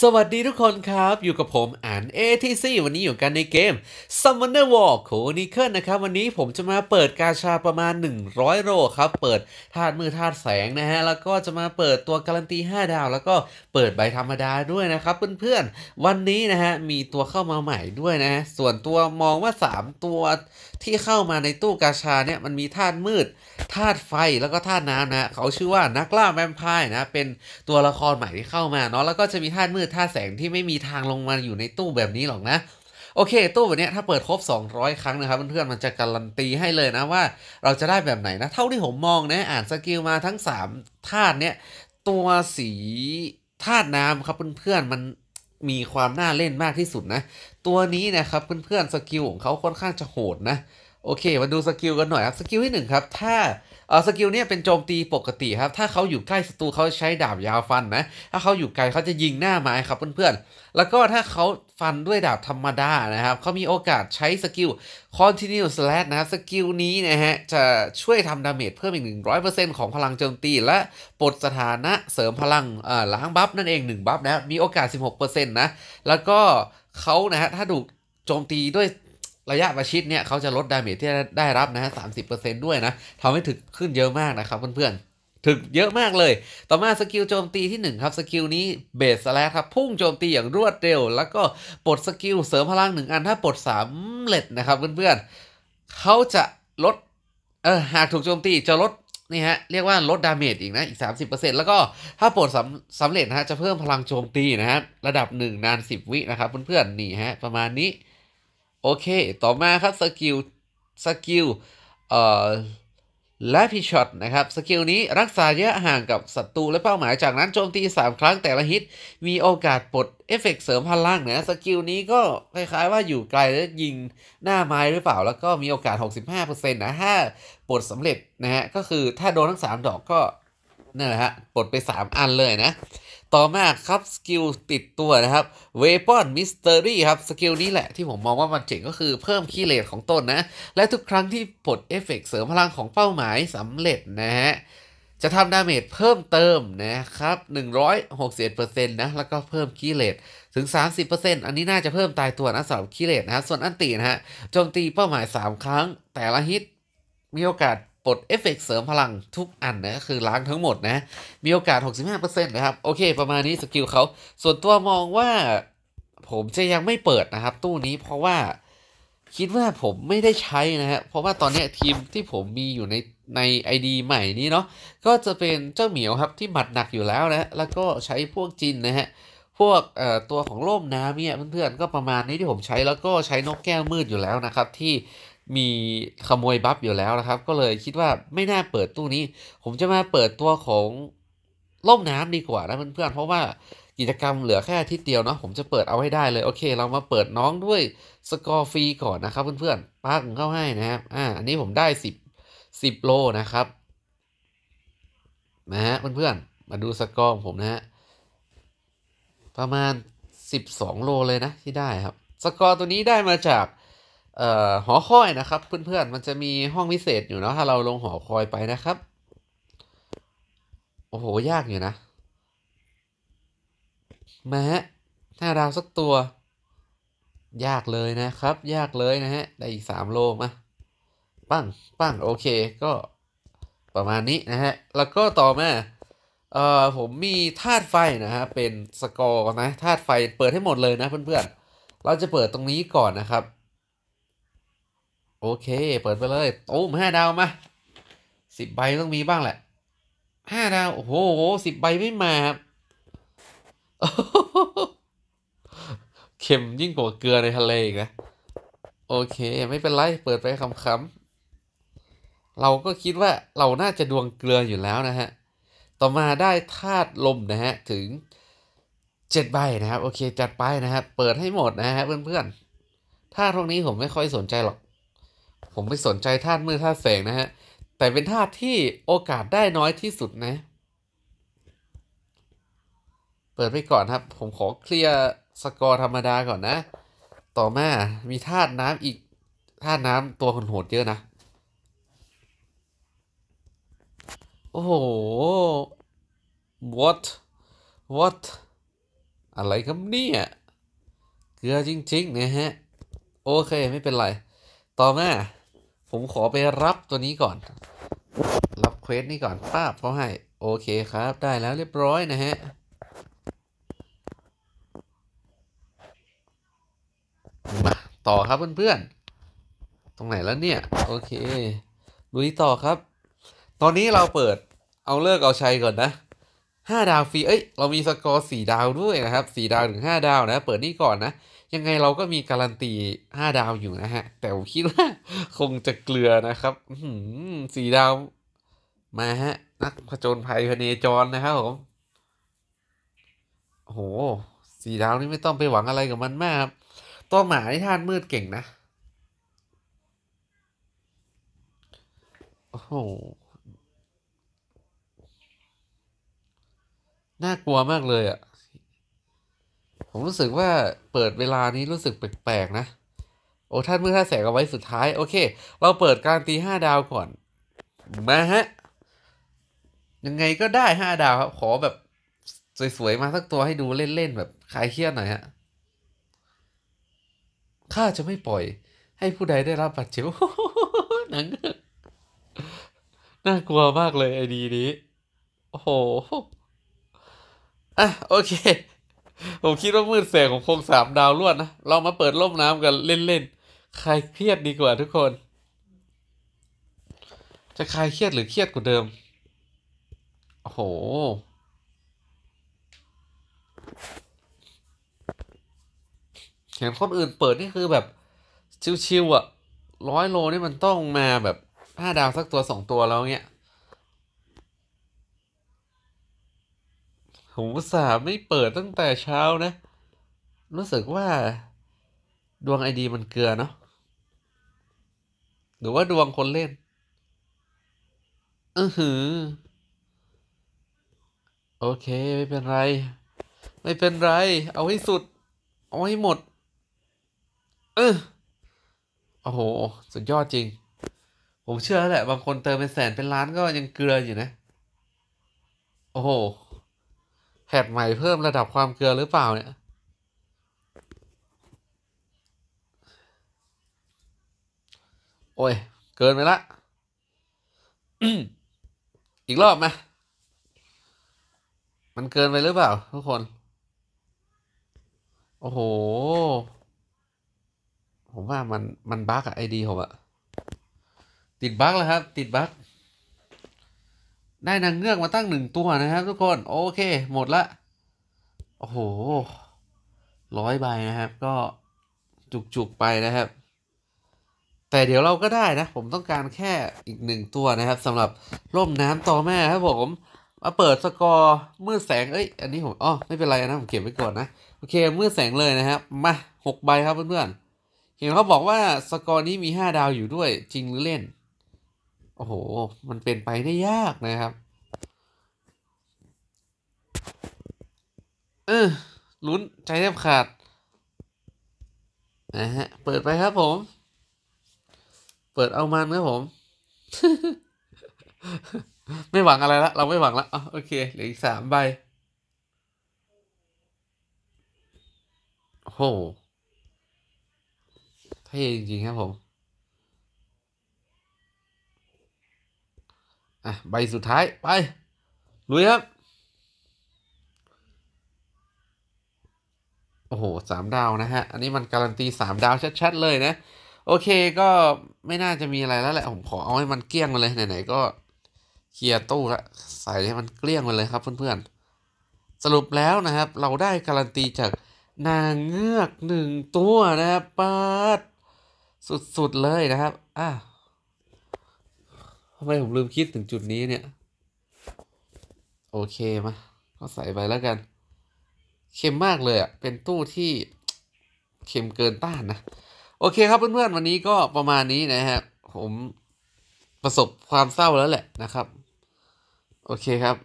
สวัสดีทุกคนครับ อยู่กับผมอ่าน ATC วันนี้อยู่กันในเกม Summoner War โคนิเคลนะครับ วันนี้ผมจะมาเปิดกาชาประมาณ 100โรครับ เปิดธาตุมือธาตุแสงนะฮะ แล้วก็จะมาเปิดตัวการันตี 5 ดาว แล้วก็เปิดใบธรรมดาด้วยนะครับ เพื่อนๆวันนี้นะฮะ มีตัวเข้ามาใหม่ด้วยนะส่วนตัวมองว่า 3 ตัวที่เข้ามาในตู้กาชาเนี่ยมันมีธาตุมืดธาตุไฟแล้วก็ธาตุน้ำนะเขาชื่อว่านักล่าแวมไพร์นะเป็นตัวละครใหม่ที่เข้ามาเนาะแล้วก็จะมีธาตุมืดท่าแสงที่ไม่มีทางลงมาอยู่ในตู้แบบนี้หรอกนะโอเคตู้แบบนี้ถ้าเปิดครบ 200 ครั้งนะครับเพื่อนๆมันจะการันตีให้เลยนะว่า เราจะได้แบบไหนนะ เท่าที่ผมมองนะอ่านสกิลมาทั้ง3ธาตุเนี้ยตัวสีธาตุน้ำครับเพื่อนๆมันมีความ น่าเล่นมากที่สุดนะ ตัวนี้นะครับเพื่อนๆสกิลของเขาค่อนข้างจะโหดนะ โอเคมาดูสกิลกันหน่อยครับสกิลที่1ครับถ้าอสกิลเนี้ยเป็นโจมตีปกติครับ ถ้าเขาอยู่ใกล้ศัตรูเขาใช้ดาบยาวฟันนะ ถ้าเขาอยู่ไกลเขาจะยิงหน้าไม้ครับเพื่อนๆ แล้วก็ถ้าเขาฟันด้วยดาบธรรมดานะครับเขามีโอกาสใช้สกิล continue slash นะครับสกิลนี้นะฮะจะช่วยทำดาเมจเพิ่มอีก100%ของพลังโจมตีและปลดสถานะเสริมพลังอล้างบัฟนั่นเอง 1 บัฟนะมีโอกาส 16%นะแล้วก็เขานะฮะถ้าถูกโจมตีด้วยระยะประชิดเนี่ยเขาจะลดดาเมจที่ได้รับนะฮะสาด้วยนะทำให้ถึกขึ้นเยอะมากนะครับเพื่อนๆถึกเยอะมากเลย ต่อมาสกิลโจมตีที่ 1 ครับสกิลนี้เบสแลครับ พุ่งโจมตีอย่างรวดเร็ว แล้วก็ปลดสกิลเสริมพลังหนึ่งอันถ้าปลดสาเล็ดนะครับเพื่อนๆเขาจะลดเออหากถูกโจมตีจะลดนี่ฮะเรียกว่าลดดาเมจอีกนะอีก30%แล้วก็ถ้าปลดสำสำเร็จนะฮะจะเพิ่มพลังโจมตีนะฮะระดับ1นาน10 วินะครับเพื่อนๆนี่ฮะประมาณนี้โอเค ต่อมาครับ สกิล สกิล เอ่อและพิชชอตนะครับ สกิลนี้รักษาระยะห่างกับศัตรูและเป้าหมายจากนั้นโจมตี 3 ครั้งแต่ละฮิตมีโอกาสปลดเอฟเฟกเสริมพลังนะ สกิลนี้ก็คล้ายๆ ว่าอยู่ไกลแล้วยิงหน้าไม้หรือเปล่า แล้วก็มีโอกาส 65%นะถ้าปลดสำเร็จนะฮะ ก็คือถ้าโดนทั้ง 3 ดอกก็นั่นแหละฮะ ปลดไป 3 อันเลยนะ ต่อมาครับ สกิลติดตัวนะครับเวปอนมิสเตอรี่ครับ สกิลนี้แหละที่ผมมองว่ามันเจ๋งก็คือเพิ่มคีเลตของต้นนะ และทุกครั้งที่ปลดเอฟเฟกเสริมพลังของเป้าหมายสำเร็จนะฮะ จะทำดาเมจเพิ่มเติมนะครับ 161%นะแล้วก็เพิ่มคีเลตถึง 30%อันนี้น่าจะเพิ่มตายตัวนะสำหรับคีเลตนะฮะส่วนอันตีนะฮะโจมตีเป้าหมาย 3 ครั้ง แต่ละฮิตมีโอกาสกดเอฟเฟกเสริมพลังทุกอันนะคือ ล้างทั้งหมดนะมีโอกาส 65%นะครับ โอเคประมาณนี้สกิลเขาส่วนตัวมองว่าผมจะยังไม่เปิดนะครับ ตู้นี้เพราะว่าคิดว่าผมไม่ได้ใช้นะฮะเพราะว่าตอนนี้ทีมที่ผมมีอยู่ในใน ID ใหม่นี้เนาะก็จะเป็นเจ้าเหมียวครับที่หมัดหนักอยู่แล้วนะแล้วก็ใช้พวกจินนะฮะพวกตัวของร่มน้ำเนี่ยเพื่อนๆก็ประมาณนี้ที่ผมใช้แล้วก็ใช้นกแก้วมืดอยู่แล้วนะครับ ที่มีขโมยบัฟอยู่แล้วนะครับก็เลยคิดว่าไม่น่าเปิดตู้นี้ ผมจะมาเปิดตัวของล่มน้ำดีกว่านะเพื่อนๆเพราะว่ากิจกรรมเหลือแค่อาทิตย์เดียวเนาะผมจะเปิดเอาให้ได้เลยโอเค เรามาเปิดน้องด้วยสกอร์ฟรีก่อนนะครับเพื่อนๆปักเข้าให้นะครับอ่าอันนี้ผมได้สิบสิบโลนะครับนะฮะเพื่อนๆมาดูสกอร์ผมนะฮะประมาณสสิบองโลเลยนะ ที่ได้ครับ สกอร์ตัวนี้ได้มาจากเอ่อหอคอยนะครับ เพื่อนๆ มันจะมีห้องพิเศษอยู่เนาะถ้าเราลงหอคอยไปนะครับ โอ้โหยากอยู่นะแม้ถ้าดาวสักตัว ยากเลยนะครับ ยากเลยนะ ฮะได้อีกสามโลมาปั้งปั้งโอเค ก็ประมาณนี้นะฮะแล้วก็ต่อมา เอ่อผมมีธาตุไฟนะฮะเป็นสกอร์นะธาตุไฟเปิดให้หมดเลยนะ เพื่อนๆ เราจะเปิดตรงนี้ก่อนนะครับโอเค เปิดไปเลยตูมห้าดาวมาสิบใบต้องมีบ้างแหละห้าดาวโอ้โห สิบใบไม่มาครับ เค็มยิ่งกว่าเกลือในทะเลอีกนะ โอเค ไม่เป็นไรเปิดไปคำๆเราก็คิดว่าเราน่าจะดวงเกลืออยู่แล้วนะฮะ ต่อมาได้ธาตุลมนะฮะ ถึงเจ็ดใบนะครับ โอเค จัดไปนะครับ เปิดให้หมดนะฮะ เพื่อนๆถ้าตรงนี้ผมไม่ค่อยสนใจหรอกผมไม่สนใจธาตุมืดธาตุแสงนะฮะ แต่เป็นธาตุที่โอกาสได้น้อยที่สุดนะ เปิดไปก่อนครับ ผมขอเคลียร์สกอร์ธรรมดาก่อนนะ ต่อมา มีธาตุน้ำอีก ธาตุน้ำตัวคนโหดเยอะนะ โอ้โห what what อะไรครับเนี่ย เกลือจริงๆ นะฮะ โอเค ไม่เป็นไร ต่อมาผมขอไปรับตัวนี้ก่อน รับเควสนี้ก่อนป้าเขาให้ โอเคครับ ได้แล้วเรียบร้อยนะฮะ มาต่อครับเพื่อนๆตรงไหนแล้วเนี่ย โอเคลุยต่อครับ ตอนนี้เราเปิด เอาเลิกเอาชัยก่อนนะห้าดาวฟรี เอ้ย เรามีสกอร์สี่ดาวด้วย นะครับ สี่ดาวถึงห้าดาวนะ เปิดนี่ก่อนนะ ยังไงเราก็มีการันตีห้าดาวอยู่นะ ฮะ แต่ผมคิดว่า คงจะเกลือนะครับสี่ดาว มา ฮะ นักผจญภัยพเนจรนะครับผมโห สี่ดาวนี่ไม่ต้องไปหวังอะไรกับมัน มากครับตัวหมาที่ท่านมืดเก่งนะ โอ้โหน่ากลัวมากเลยอะ่ะ ผมรู้สึกว่าเปิดเวลานี้รู้สึกแปลกๆนะ โอ้ท่านเมื่อท่านแสงเอาไว้สุดท้าย โอเค เราเปิดการตีห้าดาวก่อน มาฮะ ยังไงก็ได้ห้าดาวครับ ขอแบบ สวยๆมาสักตัวให้ดูเล่น ๆ แบบคลายเครียดหน่อยฮะ ข้าจะไม่ปล่อย ให้ผู้ใดได้รับบาดเจ็บหนัง น่ากลัวมากเลยไอดีนี้ โอ้โหอ่ะโอเค ผมคิดว่ามืดแสงของโคงสามดาวลวดนะเรามาเปิดล่มน้ำกัน เล่น ๆ คลายเครียดดีกว่าทุกคน จะคลายเครียดหรือเครียดกว่าเดิม โอ้โหเห็นคนอื่นเปิดนี่คือแบบ ชิวๆอะ่ะร้อยโลนี่มันต้องมาแบบห้าดาวสักตัวสองตัวแล้วเงี้ยผมอุตส่าห์ไม่เปิดตั้งแต่เช้านะ รู้สึกว่า ดวงไอดีมันเกลือเนาะหรือว่าดวงคนเล่น อือหือโอเคไม่เป็นไร ไม่เป็นไร เอาให้สุด เอาให้หมดเออโอ้โห สุดยอดจริง ผมเชื่อแหละ บางคนเติมเป็นแสนเป็นล้านก็ยังเกลืออยู่นะ โอ้โหแถบใหม่เพิ่มระดับความเกลือหรือเปล่าเนี่ย โอ้ย เกินไปละอีกรอบไหมมันเกินไปหรือเปล่าทุกคน โอ้โห ผมว่ามันมันบั๊กอะไอดีผมอะติดบั๊กแล้วครับติดบั๊กได้นางเงือกมาตั้งหนึ่งตัวนะครับทุกคนโอเคหมดละโอ้โหร้อยใบนะครับ ก็จุกๆ ไปนะครับ แต่เดี๋ยวเราก็ได้นะผมต้องการแค่อีกหนึ่งตัวนะครับสำหรับร่มน้ำต่อแม่ครับ ผมมาเปิดสกอร์มืดแสงเอ้ย อันนี้ผมอ๋อไม่เป็นไรนะผมเก็บไว้ก่อนนะโอเคมืดแสงเลยนะครับ มาหกใบครับเพื่อนๆเห็นเขาบอกว่าสกอร์นี้มีห้าดาวอยู่ด้วยจริงหรือเล่นโอ้โห มันเป็นไปได้ยากนะครับ เออลุ้นใจแทบขาดนะฮะ เปิดไปครับผม เปิดเอามันครับผม ไม่หวังอะไรละ เราไม่หวังละออโอเค เหลืออีกสามใบ โหเท่จริง ๆ ครับผมอ่ะใบสุดท้ายไปลุยครับโอ้โหสามดาวนะฮะ อันนี้มันการันตีสามดาวชัดๆเลยนะ โอเคก็ไม่น่าจะมีอะไรแล้วแหละผมขอเอาให้มันเกลี้ยงมาเลย ไหนๆก็เคลียร์ตู้ละใส่ให้มันเกลี้ยงมาเลยครับเพื่อน ๆ สรุปแล้วนะครับ เราได้ การันตี จากนางเงือกหนึ่งตัวนะครับปาดสุด ๆ เลยนะครับ อ่ะำไมผมลืมคิดถึงจุดนี้เนี่ย โอเคมา ก็ใส่ ไป แล้วกัน เข็ม มากเลยอะ่ะ เป็นตู้ที่เข็ม เกินต้าน นะ โอเค ครับ เพื่อน ๆ วันนี้ก็ประมาณนี้ นะฮะผมประสบความเศร้าแล้วแหละนะครับ โอเคครับ